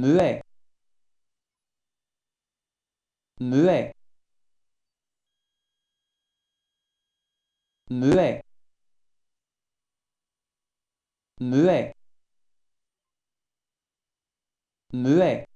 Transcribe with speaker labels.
Speaker 1: muet muet muet muet muet